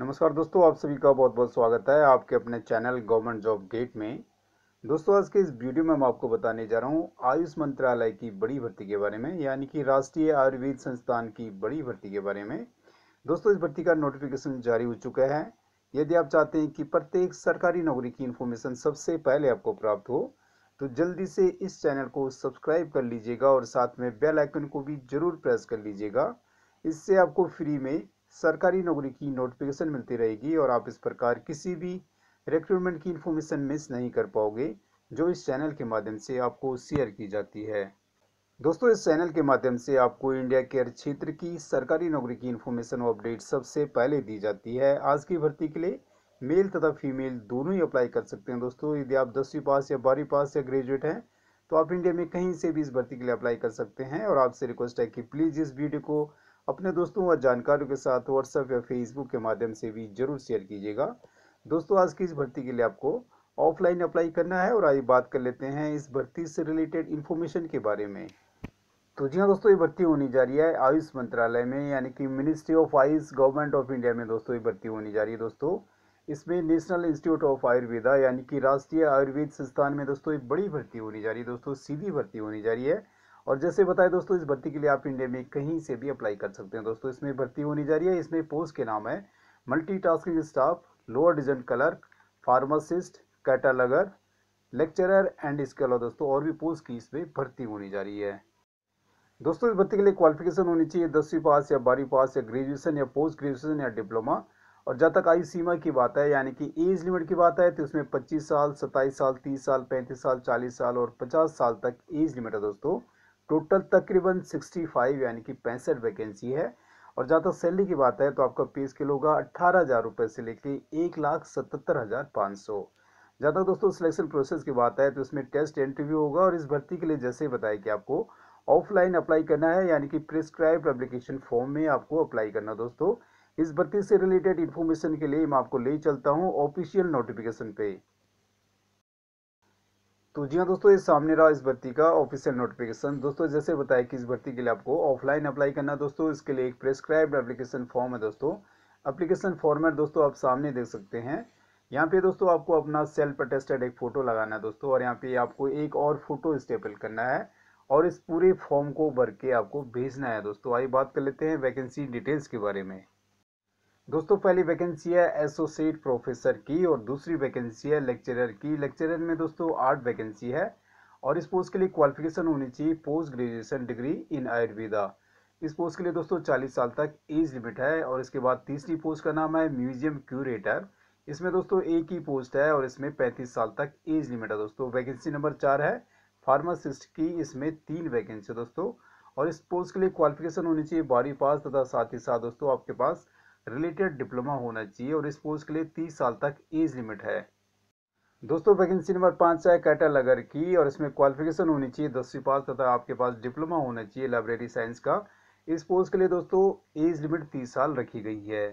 नमस्कार दोस्तों आप सभी का बहुत बहुत स्वागत है आपके अपने चैनल गवर्नमेंट जॉब गेट में दोस्तों आज के इस वीडियो में मैं आपको बताने जा रहा हूँ आयुष मंत्रालय की बड़ी भर्ती के बारे में यानी कि राष्ट्रीय आयुर्वेद संस्थान की बड़ी भर्ती के बारे में दोस्तों इस भर्ती का नोटिफिकेशन जारी हो चुका है यदि आप चाहते हैं कि प्रत्येक सरकारी नौकरी की इन्फॉर्मेशन सबसे पहले आपको प्राप्त हो तो जल्दी से इस चैनल को सब्सक्राइब कर लीजिएगा और साथ में बेल आइकन को भी ज़रूर प्रेस कर लीजिएगा इससे आपको फ्री में सरकारी नौकरी की नोटिफिकेशन मिलती रहेगी और आप इस प्रकार किसी भी रिक्रूटमेंट की इन्फॉर्मेशन मिस नहीं कर पाओगे जो इस चैनल के माध्यम से आपको शेयर की जाती है दोस्तों इस चैनल के माध्यम से आपको इंडिया केयर क्षेत्र की सरकारी नौकरी की इन्फॉर्मेशन और अपडेट सबसे पहले दी जाती है आज की भर्ती के लिए मेल तथा फीमेल दोनों ही अप्लाई कर सकते हैं दोस्तों यदि आप दसवीं पास या बारहवीं पास या ग्रेजुएट हैं तो आप इंडिया में कहीं से भी इस भर्ती के लिए अप्लाई कर सकते हैं और आपसे रिक्वेस्ट है कि प्लीज़ इस वीडियो को अपने दोस्तों और जानकारों के साथ व्हाट्सएप या फेसबुक के माध्यम से भी जरूर शेयर कीजिएगा दोस्तों आज की इस भर्ती के लिए आपको ऑफलाइन अप्लाई करना है और आइए बात कर लेते हैं इस भर्ती से रिलेटेड इन्फॉर्मेशन के बारे में तो जी हाँ दोस्तों ये भर्ती होनी जा रही है आयुष मंत्रालय में यानी कि ministry of AYUSH government of India में दोस्तों ये भर्ती होनी जा रही है दोस्तों इसमें नेशनल इंस्टीट्यूट ऑफ आयुर्वेदा यानी कि राष्ट्रीय आयुर्वेद संस्थान में दोस्तों एक बड़ी भर्ती होनी जा रही है दोस्तों सीधी भर्ती होनी जा रही है और जैसे बताए दोस्तों इस भर्ती के लिए आप इंडिया में कहीं से भी अप्लाई कर सकते हैं दोस्तों इसमें भर्ती होनी जा रही है इसमें पोस्ट के नाम है multitasking staff lower division clerk pharmacist cataloguer lecturer and इसके अलावा दोस्तों और भी पोस्ट की इसमें भर्ती होनी जा रही है दोस्तों इस भर्ती के लिए क्वालिफिकेशन होनी चाहिए दसवीं पास या बारहवीं पास या ग्रेजुएशन या पोस्ट ग्रेजुएशन या डिप्लोमा और जहाँ तक आयु सीमा की बात है यानी कि एज लिमिट की बात है तो उसमें 25 साल 27 साल 30 साल 35 साल 40 साल और 50 साल तक एज लिमिट है दोस्तों टोटल तकरीबन 65 यानी कि पैंसठ वैकेंसी है और जहाँ तक सैलरी की बात है तो आपका पे स्केल होगा अट्ठारह हज़ार रुपये से लेके एक लाख सतहत्तर हज़ार पाँच सौ जहाँ तक दोस्तों सिलेक्शन प्रोसेस की बात है तो इसमें टेस्ट इंटरव्यू होगा और इस भर्ती के लिए जैसे बताया कि आपको ऑफलाइन अप्लाई करना है यानी कि प्रिस्क्राइब एप्लीकेशन फॉर्म में आपको अप्लाई करना दोस्तों इस भर्ती से रिलेटेड इन्फॉर्मेशन के लिए मैं आपको ले चलता हूँ ऑफिशियल नोटिफिकेशन पे तो जी हाँ दोस्तों ये सामने रहा इस भर्ती का ऑफिशियल नोटिफिकेशन दोस्तों जैसे बताया कि इस भर्ती के लिए आपको ऑफलाइन अप्लाई करना दोस्तों इसके लिए एक प्रेस्क्राइब एप्लीकेशन फॉर्म है दोस्तों अप्लीकेशन फॉर्मेट दोस्तों आप सामने देख सकते हैं यहाँ पे दोस्तों आपको अपना सेल्फ अटेस्टेड एक फ़ोटो लगाना है दोस्तों और यहाँ पे आपको एक और फोटो स्टेपल करना है और इस पूरे फॉर्म को भर के आपको भेजना है दोस्तों आइए बात कर लेते हैं वैकेंसी डिटेल्स के बारे में दोस्तों पहली वैकेंसी है एसोसिएट प्रोफेसर की और दूसरी वैकेंसी है लेक्चरर की लेक्चरर में दोस्तों आठ वैकेंसी है और इस पोस्ट के लिए क्वालिफिकेशन होनी चाहिए post graduation degree in Ayurveda इस पोस्ट के लिए दोस्तों चालीस साल तक एज लिमिट है और इसके बाद तीसरी पोस्ट का नाम है म्यूजियम क्यूरेटर इसमें दोस्तों एक ही पोस्ट है और इसमें पैंतीस साल तक एज लिमिट है दोस्तों वैकेंसी नंबर चार है फार्मासिस्ट की इसमें तीन वैकेंसी दोस्तों और इस पोस्ट के लिए क्वालिफिकेशन होनी चाहिए बारहवीं पास तथा साथ ही साथ दोस्तों आपके पास रिलेटेड डिप्लोमा होना चाहिए और इस पोस्ट के लिए तीस साल तक एज लिमिट है दोस्तों वैकेंसी नंबर पाँच है कैटालगर की और इसमें क्वालिफिकेशन होनी चाहिए दसवीं पास तथा आपके पास डिप्लोमा होना चाहिए लाइब्रेरी साइंस का इस पोस्ट के लिए दोस्तों एज लिमिट तीस साल रखी गई है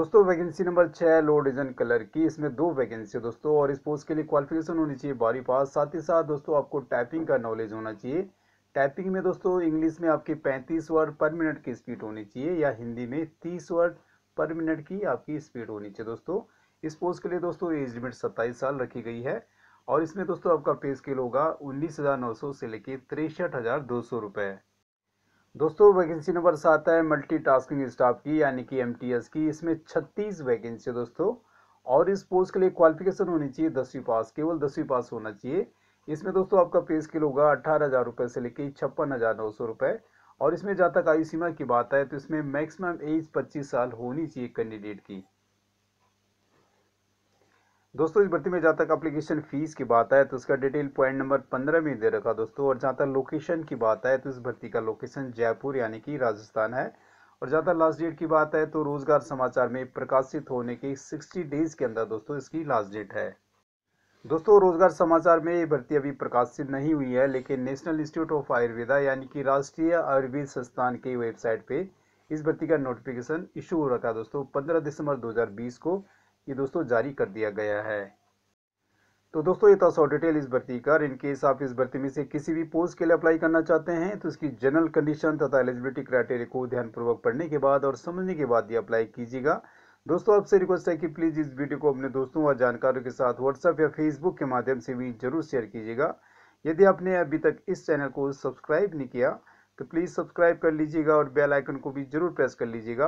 दोस्तों वैकेंसी नंबर छः लो डिजन कलर की इसमें दो वैकेंसी है दोस्तों और इस पोस्ट के लिए क्वालिफिकेशन होनी चाहिए बारहवीं पास साथ ही साथ दोस्तों आपको टाइपिंग का नॉलेज होना चाहिए टाइपिंग में दोस्तों इंग्लिश में आपकी 35 वर्ड पर मिनट की स्पीड होनी चाहिए या हिंदी में 30 वर्ड पर मिनट की आपकी स्पीड होनी चाहिए दोस्तों इस पोस्ट के लिए दोस्तों एज लिमिट 27 साल रखी गई है और इसमें दोस्तों आपका पे स्केल होगा उन्नीस हज़ार नौ सौ से लेके तिरसठ हज़ार दो सौ रुपए दोस्तों वैकेंसी नंबर सात है टास्किंग स्टाफ की यानी कि एस की इसमें छत्तीस वैकेंसी है दोस्तों और इस पोस्ट के लिए क्वालिफिकेशन होनी चाहिए दसवीं पास केवल दसवीं पास होना चाहिए इसमें दोस्तों आपका पे स्केल होगा अट्ठारह हज़ार रुपये से लेके छप्पन हज़ार नौ सौ रुपये और इसमें जहाँ तक आयु सीमा की बात है तो इसमें मैक्सिमम एज पच्चीस साल होनी चाहिए कैंडिडेट की दोस्तों इस भर्ती में जहाँ तक अप्लीकेशन फीस की बात है तो उसका डिटेल पॉइंट नंबर पंद्रह में दे रखा दोस्तों और जहाँ तक लोकेशन की बात है तो इस भर्ती का लोकेशन जयपुर यानी कि राजस्थान है और जहाँ तक लास्ट डेट की बात है तो रोजगार समाचार में प्रकाशित होने के सिक्सटी डेज के अंदर दोस्तों इसकी लास्ट डेट है दोस्तों रोजगार समाचार में ये भर्ती अभी प्रकाशित नहीं हुई है लेकिन नेशनल इंस्टीट्यूट ऑफ आयुर्वेदा यानी कि राष्ट्रीय आयुर्वेद संस्थान की वेबसाइट पे इस भर्ती का नोटिफिकेशन इशू हो रखा है दोस्तों 15 दिसंबर 2020 को ये दोस्तों जारी कर दिया गया है तो दोस्तों ये था सौ डिटेल इस भर्ती का इनकेस आप इस भर्ती में से किसी भी पोस्ट के लिए अप्लाई करना चाहते हैं तो इसकी जनरल कंडीशन तथा एलिजिबिलिटी क्राइटेरिया को ध्यानपूर्वक पढ़ने के बाद और समझने के बाद ये अप्लाई कीजिएगा दोस्तों आपसे रिक्वेस्ट है कि प्लीज़ इस वीडियो को अपने दोस्तों और जानकारों के साथ व्हाट्सएप या फेसबुक के माध्यम से भी जरूर शेयर कीजिएगा यदि आपने अभी तक इस चैनल को सब्सक्राइब नहीं किया तो प्लीज़ सब्सक्राइब कर लीजिएगा और बेल आइकन को भी जरूर प्रेस कर लीजिएगा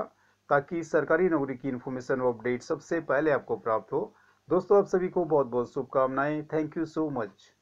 ताकि सरकारी नौकरी की इन्फॉर्मेशन और अपडेट सबसे पहले आपको प्राप्त हो दोस्तों आप सभी को बहुत बहुत शुभकामनाएं थैंक यू सो मच